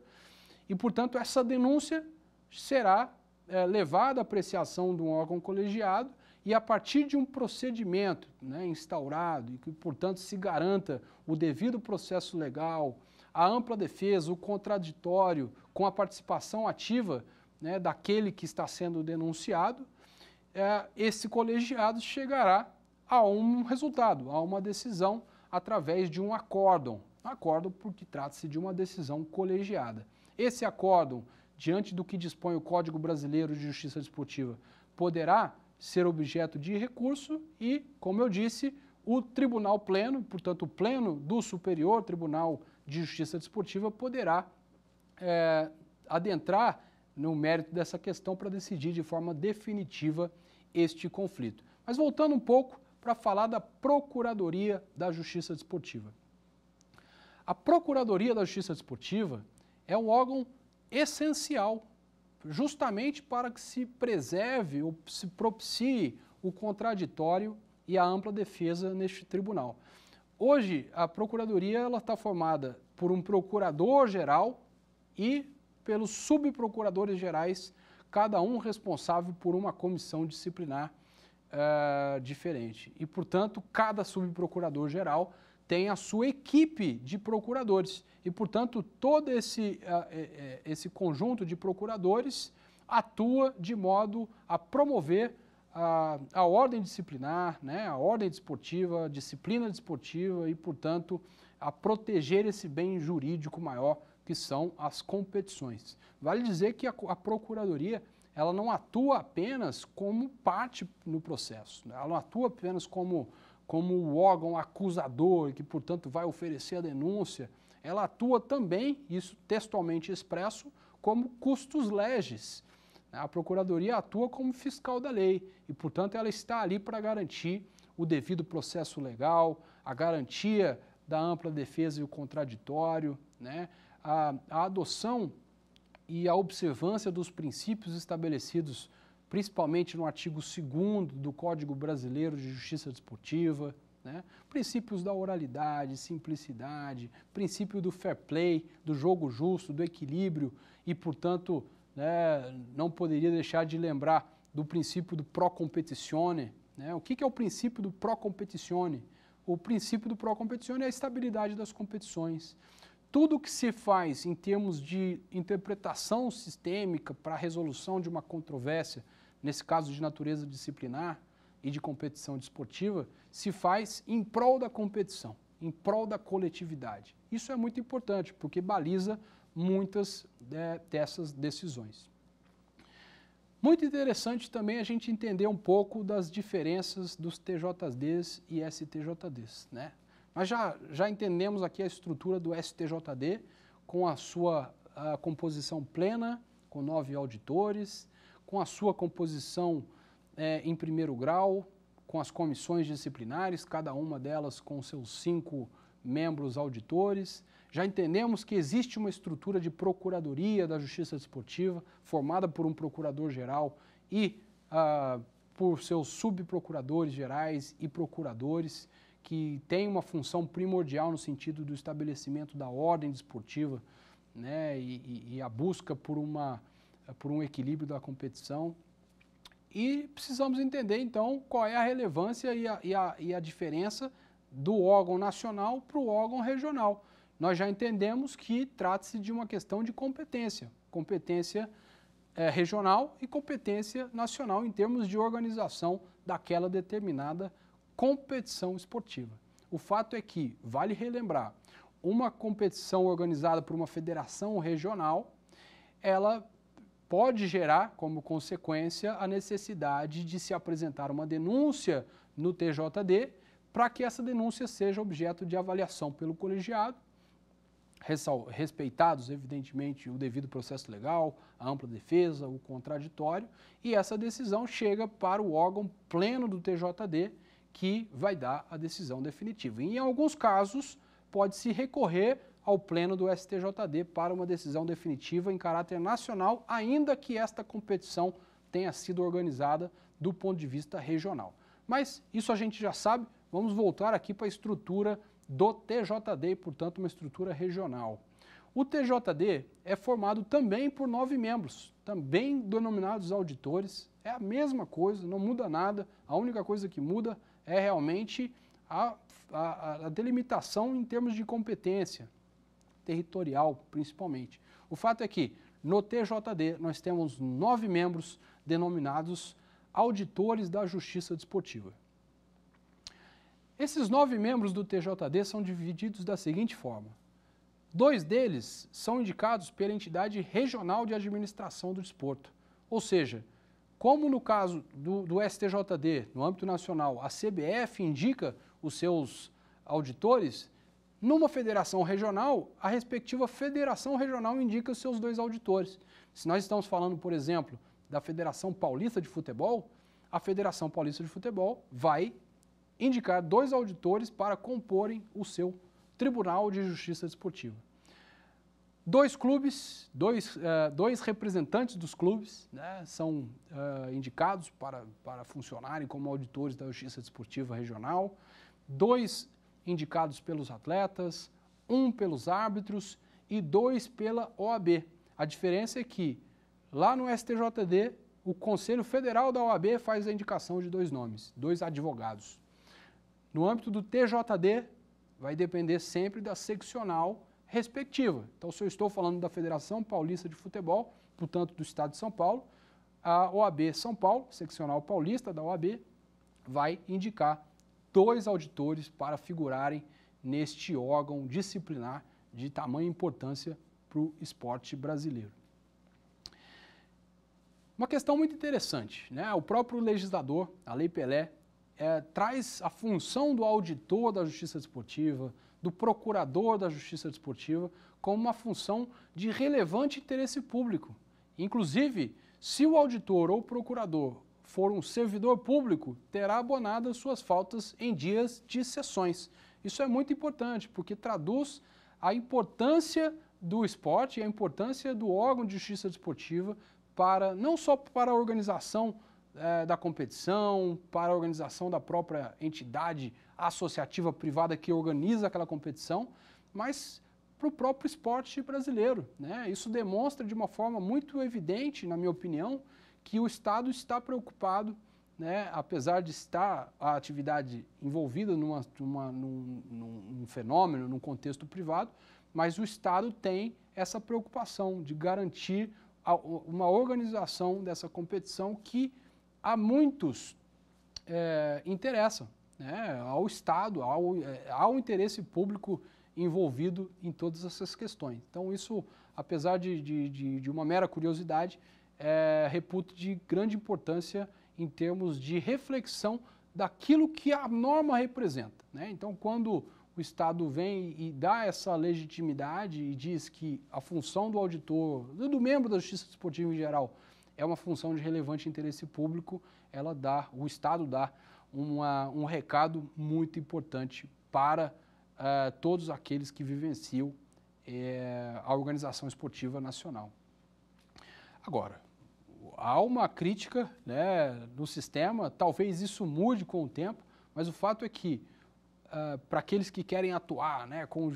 E, portanto, essa denúncia será uh, levada à apreciação de um órgão colegiado e, a partir de um procedimento né, instaurado e que, portanto, se garanta o devido processo legal, a ampla defesa, o contraditório, com a participação ativa né, daquele que está sendo denunciado, uh, esse colegiado chegará a um resultado, a uma decisão através de um acórdão. Acórdão porque trata-se de uma decisão colegiada. Esse acórdão, diante do que dispõe o Código Brasileiro de Justiça Desportiva, poderá ser objeto de recurso e, como eu disse, o Tribunal Pleno, portanto, o Pleno do Superior Tribunal de Justiça Desportiva, poderá é, adentrar no mérito dessa questão para decidir de forma definitiva este conflito. Mas voltando um pouco para falar da Procuradoria da Justiça Desportiva. A Procuradoria da Justiça Desportiva é um órgão essencial justamente para que se preserve ou se propicie o contraditório e a ampla defesa neste tribunal. Hoje, a Procuradoria está formada por um procurador-geral e pelos subprocuradores gerais, cada um responsável por uma comissão disciplinar é, diferente. E, portanto, cada subprocurador-geral tem a sua equipe de procuradores. E, portanto, todo esse, é, é, esse conjunto de procuradores atua de modo a promover a, a, ordem disciplinar, né, a ordem desportiva, a disciplina desportiva e, portanto, a proteger esse bem jurídico maior que são as competições. Vale dizer que a, a Procuradoria ela não atua apenas como parte no processo, né? ela não atua apenas como, como o órgão acusador, que, portanto, vai oferecer a denúncia, ela atua também, isso textualmente expresso, como custos leges. Né? A Procuradoria atua como fiscal da lei e, portanto, ela está ali para garantir o devido processo legal, a garantia da ampla defesa e o contraditório, né? a, a adoção e a observância dos princípios estabelecidos principalmente no artigo 2 do Código Brasileiro de Justiça Desportiva, né? princípios da oralidade, simplicidade, princípio do fair play, do jogo justo, do equilíbrio e, portanto, né, não poderia deixar de lembrar do princípio do pro competizione. Né? O que, que é o princípio do pro competizione? O princípio do pro competizione é a estabilidade das competições tudo que se faz em termos de interpretação sistêmica para a resolução de uma controvérsia, nesse caso de natureza disciplinar e de competição desportiva, se faz em prol da competição, em prol da coletividade. Isso é muito importante, porque baliza muitas é, dessas decisões. Muito interessante também a gente entender um pouco das diferenças dos TJDs e STJDs, né? Nós já, já entendemos aqui a estrutura do STJD com a sua a composição plena, com nove auditores, com a sua composição é, em primeiro grau, com as comissões disciplinares, cada uma delas com seus cinco membros auditores. Já entendemos que existe uma estrutura de procuradoria da Justiça Desportiva, formada por um procurador-geral e ah, por seus subprocuradores gerais e procuradores que tem uma função primordial no sentido do estabelecimento da ordem desportiva né, e, e a busca por, uma, por um equilíbrio da competição. E precisamos entender, então, qual é a relevância e a, e a, e a diferença do órgão nacional para o órgão regional. Nós já entendemos que trata-se de uma questão de competência, competência eh, regional e competência nacional em termos de organização daquela determinada competição esportiva. O fato é que, vale relembrar, uma competição organizada por uma federação regional, ela pode gerar como consequência a necessidade de se apresentar uma denúncia no TJD para que essa denúncia seja objeto de avaliação pelo colegiado, respeitados, evidentemente, o devido processo legal, a ampla defesa, o contraditório, e essa decisão chega para o órgão pleno do TJD que vai dar a decisão definitiva. E, em alguns casos, pode-se recorrer ao pleno do STJD para uma decisão definitiva em caráter nacional, ainda que esta competição tenha sido organizada do ponto de vista regional. Mas isso a gente já sabe, vamos voltar aqui para a estrutura do TJD, portanto, uma estrutura regional. O TJD é formado também por nove membros, também denominados auditores, é a mesma coisa, não muda nada, a única coisa que muda é realmente a, a, a delimitação em termos de competência territorial, principalmente. O fato é que no TJD nós temos nove membros denominados auditores da justiça desportiva. Esses nove membros do TJD são divididos da seguinte forma: dois deles são indicados pela entidade regional de administração do desporto, ou seja, como no caso do, do STJD, no âmbito nacional, a CBF indica os seus auditores, numa federação regional, a respectiva federação regional indica os seus dois auditores. Se nós estamos falando, por exemplo, da Federação Paulista de Futebol, a Federação Paulista de Futebol vai indicar dois auditores para comporem o seu Tribunal de Justiça Desportiva. Dois clubes, dois, uh, dois representantes dos clubes né, são uh, indicados para, para funcionarem como auditores da Justiça Desportiva Regional, dois indicados pelos atletas, um pelos árbitros e dois pela OAB. A diferença é que lá no STJD o Conselho Federal da OAB faz a indicação de dois nomes, dois advogados. No âmbito do TJD, vai depender sempre da seccional respectiva. Então, se eu estou falando da Federação Paulista de Futebol, portanto, do Estado de São Paulo, a OAB São Paulo, seccional paulista da OAB, vai indicar dois auditores para figurarem neste órgão disciplinar de tamanha importância para o esporte brasileiro. Uma questão muito interessante, né? O próprio legislador, a Lei Pelé, é, traz a função do auditor da justiça esportiva, do procurador da justiça desportiva como uma função de relevante interesse público. Inclusive, se o auditor ou procurador for um servidor público, terá abonado suas faltas em dias de sessões. Isso é muito importante, porque traduz a importância do esporte e a importância do órgão de justiça desportiva para não só para a organização eh, da competição, para a organização da própria entidade associativa privada que organiza aquela competição, mas para o próprio esporte brasileiro. Né? Isso demonstra de uma forma muito evidente, na minha opinião, que o Estado está preocupado, né? apesar de estar a atividade envolvida numa, numa, num, num, fenômeno, num contexto privado, mas o Estado tem essa preocupação de garantir a, uma organização dessa competição que a muitos é, interessa né, ao Estado, ao, é, ao interesse público envolvido em todas essas questões. Então, isso, apesar de, de, de uma mera curiosidade, é, reputo de grande importância em termos de reflexão daquilo que a norma representa. Né? Então, quando o Estado vem e dá essa legitimidade e diz que a função do auditor, do membro da Justiça Esportiva em geral, é uma função de relevante interesse público, ela dá, o Estado dá uma, um recado muito importante para uh, todos aqueles que vivenciam uh, a organização esportiva nacional. Agora, há uma crítica né, no sistema, talvez isso mude com o tempo, mas o fato é que, uh, para aqueles que querem atuar né, com o,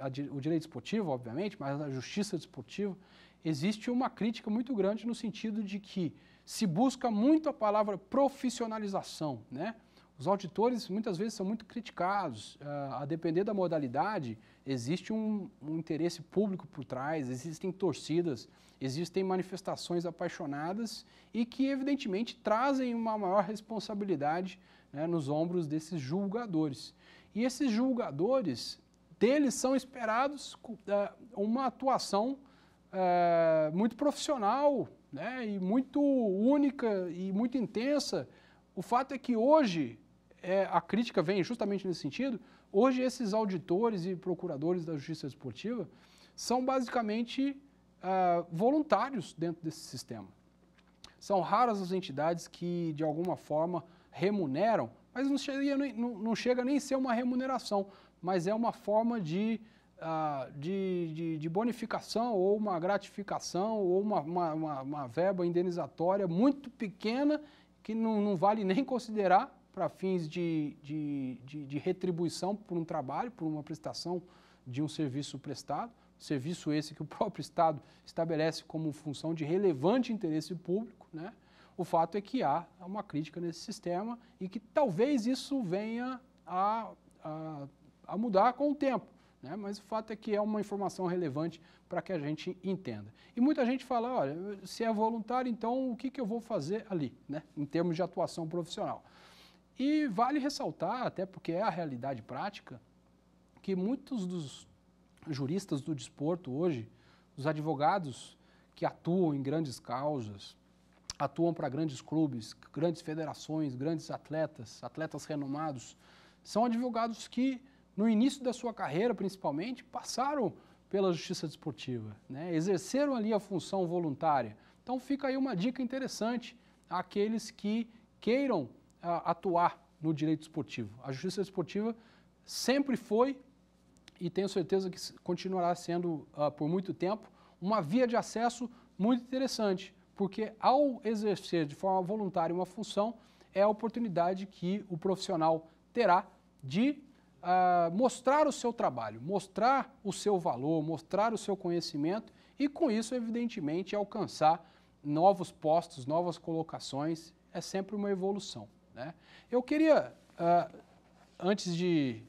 a, o direito esportivo, obviamente, mas a justiça desportiva, existe uma crítica muito grande no sentido de que se busca muito a palavra profissionalização, né? Os auditores muitas vezes são muito criticados. Uh, a depender da modalidade, existe um, um, interesse público por trás, existem torcidas, existem manifestações apaixonadas e que, evidentemente, trazem uma maior responsabilidade né, nos ombros desses julgadores. E esses julgadores, deles são esperados uh, uma atuação uh, muito profissional, né, e muito única e muito intensa. O fato é que hoje, é, a crítica vem justamente nesse sentido, hoje esses auditores e procuradores da justiça esportiva são basicamente ah, voluntários dentro desse sistema. São raras as entidades que, de alguma forma, remuneram, mas não chega, não, não chega nem ser uma remuneração, mas é uma forma de ah, de, de, de, bonificação ou uma gratificação ou uma, uma, uma, uma verba indenizatória muito pequena que não, não vale nem considerar para fins de, de, de, de, retribuição por um trabalho, por uma prestação de um serviço prestado, serviço esse que o próprio Estado estabelece como função de relevante interesse público, né? O fato é que há uma crítica nesse sistema e que talvez isso venha a, a, a mudar com o tempo. Né? Mas o fato é que é uma informação relevante para que a gente entenda. E muita gente fala, olha, se é voluntário, então o que, que eu vou fazer ali, né? em termos de atuação profissional. E vale ressaltar, até porque é a realidade prática, que muitos dos juristas do desporto hoje, os advogados que atuam em grandes causas, atuam para grandes clubes, grandes federações, grandes atletas, atletas renomados, são advogados que no início da sua carreira principalmente, passaram pela justiça desportiva, né? exerceram ali a função voluntária. Então fica aí uma dica interessante àqueles que queiram ah, atuar no direito esportivo. A justiça esportiva sempre foi e tenho certeza que continuará sendo uh, por muito tempo uma via de acesso muito interessante, porque ao exercer de forma voluntária uma função, é a oportunidade que o profissional terá de ah, mostrar o seu trabalho, mostrar o seu valor, mostrar o seu conhecimento e, com isso, evidentemente, alcançar novos postos, novas colocações. É sempre uma evolução. Né? Eu queria, ah, antes de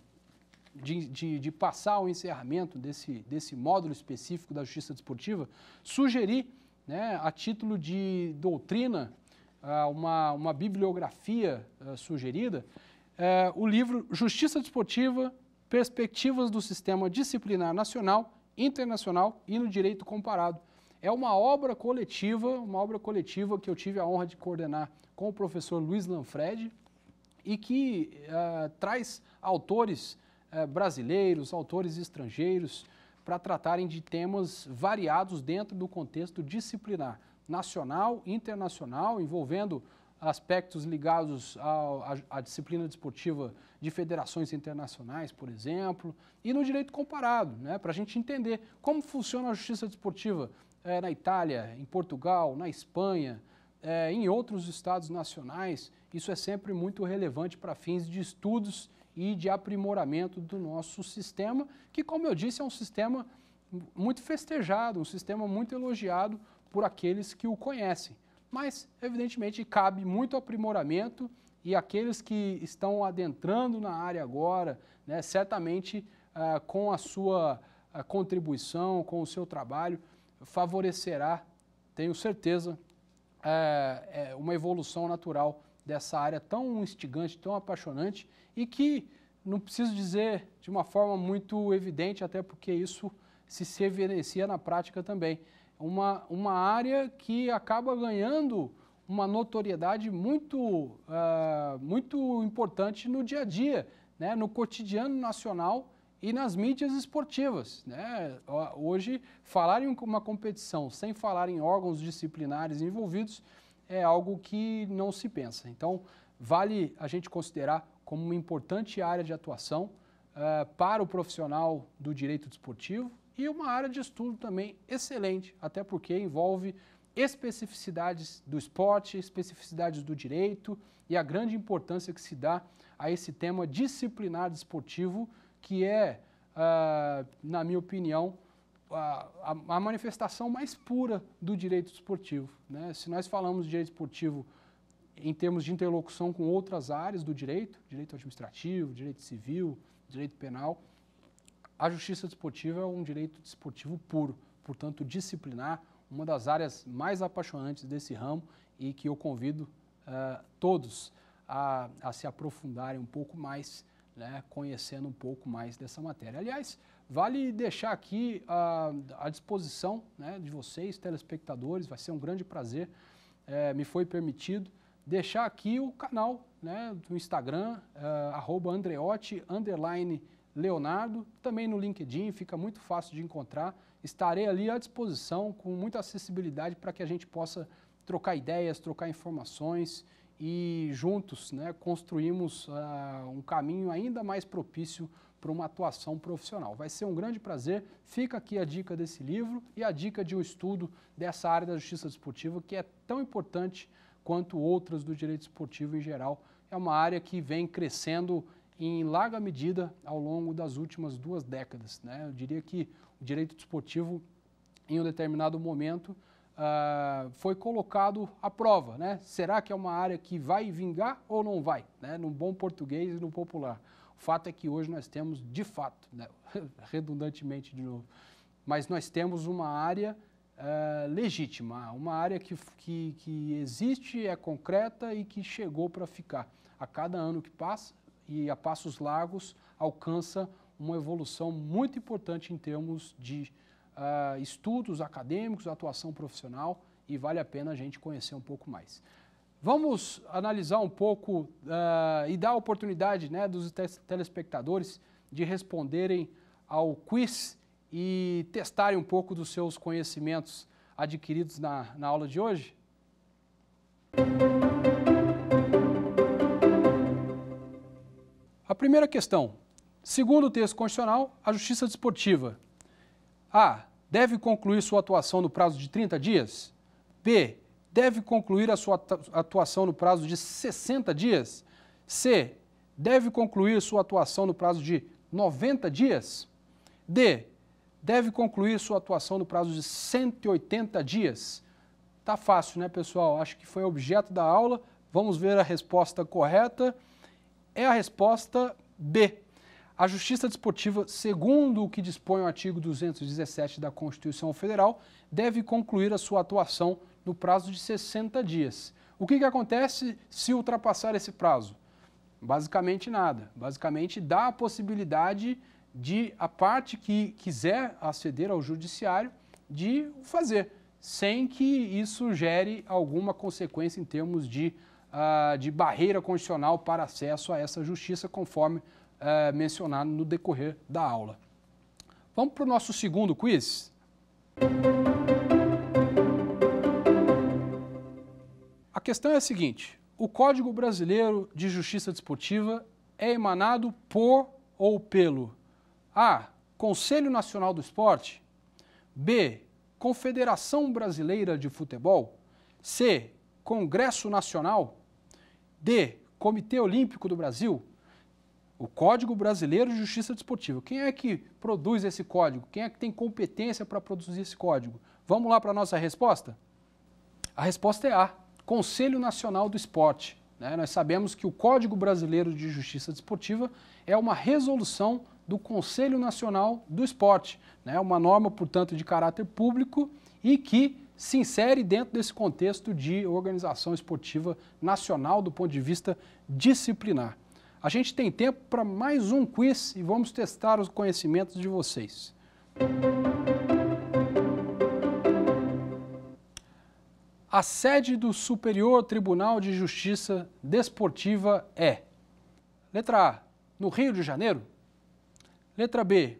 de, de, de, passar ao encerramento desse, desse módulo específico da justiça desportiva, sugerir, né, a título de doutrina, ah, uma, uma bibliografia uh, sugerida, é, o livro Justiça Desportiva, Perspectivas do Sistema Disciplinar Nacional, Internacional e no Direito Comparado. É uma obra coletiva, uma obra coletiva que eu tive a honra de coordenar com o professor Luiz Lanfred e que uh, traz autores uh, brasileiros, autores estrangeiros, para tratarem de temas variados dentro do contexto disciplinar nacional, internacional, envolvendo aspectos ligados à, disciplina desportiva de federações internacionais, por exemplo, e no direito comparado, né, para a gente entender como funciona a justiça desportiva é, na Itália, em Portugal, na Espanha, é, em outros estados nacionais. Isso é sempre muito relevante para fins de estudos e de aprimoramento do nosso sistema, que, como eu disse, é um sistema muito festejado, um sistema muito elogiado por aqueles que o conhecem mas evidentemente cabe muito aprimoramento e aqueles que estão adentrando na área agora, né, certamente ah, com a sua ah, contribuição, com o seu trabalho, favorecerá, tenho certeza, eh, eh, uma evolução natural dessa área tão instigante, tão apaixonante e que não preciso dizer de uma forma muito evidente, até porque isso se evidencia na prática também uma, uma área que acaba ganhando uma notoriedade muito, uh, muito importante no dia a dia, né? no cotidiano nacional e nas mídias esportivas. Né? Hoje, falar em uma competição sem falar em órgãos disciplinares envolvidos é algo que não se pensa. Então, vale a gente considerar como uma importante área de atuação uh, para o profissional do direito desportivo, e uma área de estudo também excelente, até porque envolve especificidades do esporte, especificidades do direito e a grande importância que se dá a esse tema disciplinar esportivo que é, uh, na minha opinião, a, a, manifestação mais pura do direito esportivo. Né? Se nós falamos de direito esportivo em termos de interlocução com outras áreas do direito, direito administrativo, direito civil, direito penal, a justiça desportiva é um direito desportivo puro, portanto, disciplinar, uma das áreas mais apaixonantes desse ramo e que eu convido uh, todos a, a, se aprofundarem um pouco mais, né, conhecendo um pouco mais dessa matéria. Aliás, vale deixar aqui uh, à disposição né, de vocês, telespectadores, vai ser um grande prazer, uh, me foi permitido deixar aqui o canal né, do Instagram, uh, Andreotti, underline Leonardo, também no LinkedIn, fica muito fácil de encontrar. Estarei ali à disposição, com muita acessibilidade, para que a gente possa trocar ideias, trocar informações e juntos né, construímos uh, um caminho ainda mais propício para uma atuação profissional. Vai ser um grande prazer. Fica aqui a dica desse livro e a dica de um estudo dessa área da justiça desportiva que é tão importante quanto outras do direito esportivo em geral. É uma área que vem crescendo em larga medida ao longo das últimas duas décadas. Né? Eu diria que o direito desportivo, em um determinado momento, Uh, foi colocado à prova, né? Será que é uma área que vai vingar ou não vai, né? No bom português e no popular. O fato é que hoje nós temos, de fato, né? redundantemente de novo, mas nós temos uma área uh, legítima, uma área que, que, que existe, é concreta e que chegou para ficar. A cada ano que passa, e a Passos Largos alcança uma evolução muito importante em termos de uh, estudos acadêmicos, atuação profissional e vale a pena a gente conhecer um pouco mais. Vamos analisar um pouco uh, e dar a oportunidade né, dos telespectadores de responderem ao quiz e testarem um pouco dos seus conhecimentos adquiridos na, na aula de hoje. Música A primeira questão, segundo o texto constitucional, a justiça desportiva. A. Deve concluir sua atuação no prazo de 30 dias? B. Deve concluir a sua atuação no prazo de 60 dias? C. Deve concluir sua atuação no prazo de 90 dias? D. Deve concluir sua atuação no prazo de 180 dias? Tá fácil, né, pessoal? Acho que foi objeto da aula. Vamos ver a resposta correta é a resposta B. A justiça desportiva, segundo o que dispõe o artigo 217 da Constituição Federal, deve concluir a sua atuação no prazo de 60 dias. O que, que acontece se ultrapassar esse prazo? Basicamente nada. Basicamente dá a possibilidade de a parte que quiser aceder ao judiciário de o fazer, sem que isso gere alguma consequência em termos de ah, de barreira constitucional para acesso a essa justiça, conforme eh, mencionado no decorrer da aula. Vamos para o nosso segundo quiz? A questão é a seguinte: o Código Brasileiro de Justiça Desportiva é emanado por ou pelo A. Conselho Nacional do Esporte, B. Confederação Brasileira de Futebol, C. Congresso Nacional, D. Comitê Olímpico do Brasil. O Código Brasileiro de Justiça Desportiva. Quem é que produz esse código? Quem é que tem competência para produzir esse código? Vamos lá para a nossa resposta? A resposta é A. Conselho Nacional do Esporte. Né? Nós sabemos que o Código Brasileiro de Justiça Desportiva é uma resolução do Conselho Nacional do Esporte. Né? Uma norma, portanto, de caráter público e que se insere dentro desse contexto de organização esportiva nacional do ponto de vista disciplinar. A gente tem tempo para mais um quiz e vamos testar os conhecimentos de vocês. A sede do Superior Tribunal de Justiça Desportiva é: letra A, no Rio de Janeiro, letra B,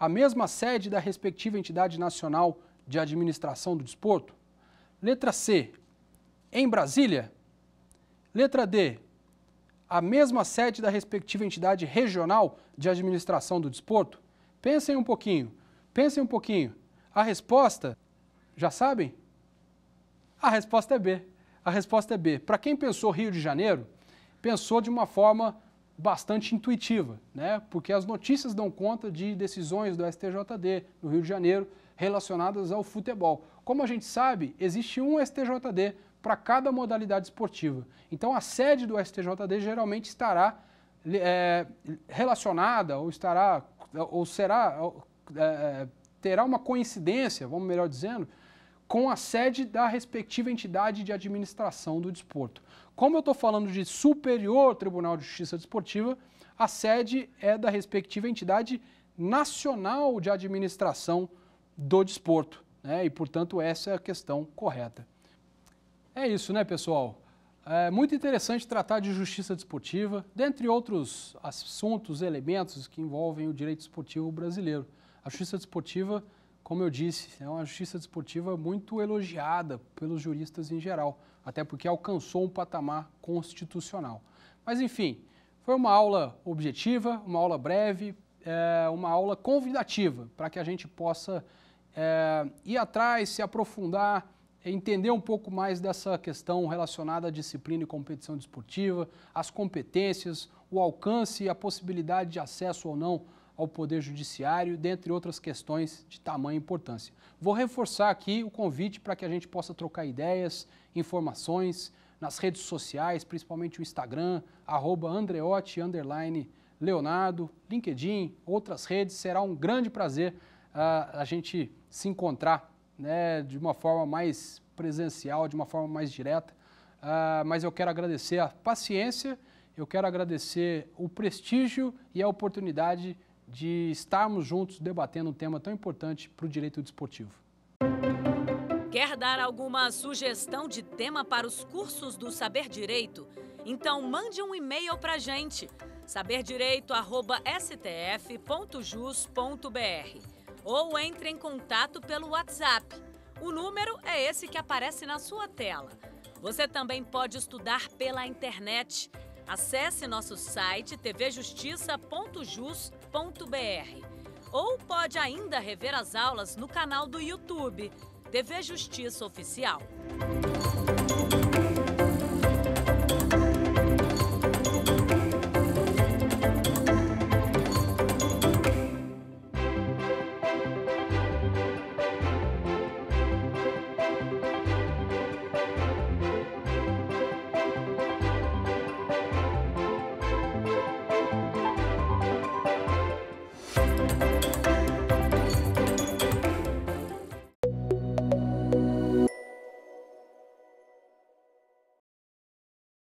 a mesma sede da respectiva entidade nacional de Administração do Desporto. Letra C, em Brasília. Letra D, a mesma sede da respectiva entidade regional de administração do desporto? Pensem um pouquinho, pensem um pouquinho. A resposta, já sabem? A resposta é B. A resposta é B. Para quem pensou Rio de Janeiro, pensou de uma forma bastante intuitiva, né? Porque as notícias dão conta de decisões do STJD no Rio de Janeiro relacionadas ao futebol. Como a gente sabe, existe um STJD para cada modalidade esportiva. Então, a sede do STJD geralmente estará é, relacionada ou estará ou será é, terá uma coincidência, vamos melhor dizendo, com a sede da respectiva entidade de administração do desporto. Como eu estou falando de Superior Tribunal de Justiça Desportiva, a sede é da respectiva entidade nacional de administração do desporto. Né? E, portanto, essa é a questão correta. É isso, né, pessoal? É muito interessante tratar de justiça desportiva, dentre outros assuntos, elementos que envolvem o direito esportivo brasileiro. A justiça desportiva, como eu disse, é uma justiça desportiva muito elogiada pelos juristas em geral, até porque alcançou um patamar constitucional. Mas, enfim, foi uma aula objetiva, uma aula breve, é, uma aula convidativa para que a gente possa é, ir atrás, se aprofundar, entender um pouco mais dessa questão relacionada à disciplina e competição desportiva, as competências, o alcance e a possibilidade de acesso ou não ao Poder Judiciário, dentre outras questões de tamanha importância. Vou reforçar aqui o convite para que a gente possa trocar ideias, informações nas redes sociais, principalmente o Instagram, arroba Andreotti, Leonardo, LinkedIn, outras redes. Será um grande prazer a, a gente se encontrar né, de uma forma mais presencial, de uma forma mais direta. Uh, mas eu quero agradecer a paciência, eu quero agradecer o prestígio e a oportunidade de estarmos juntos debatendo um tema tão importante para o direito desportivo. Quer dar alguma sugestão de tema para os cursos do Saber Direito? Então mande um e-mail para a gente, saberdireito.stf.jus.br ou entre em contato pelo WhatsApp. O número é esse que aparece na sua tela. Você também pode estudar pela internet. Acesse nosso site tvjustiça.jus.br ou pode ainda rever as aulas no canal do YouTube TV Justiça Oficial.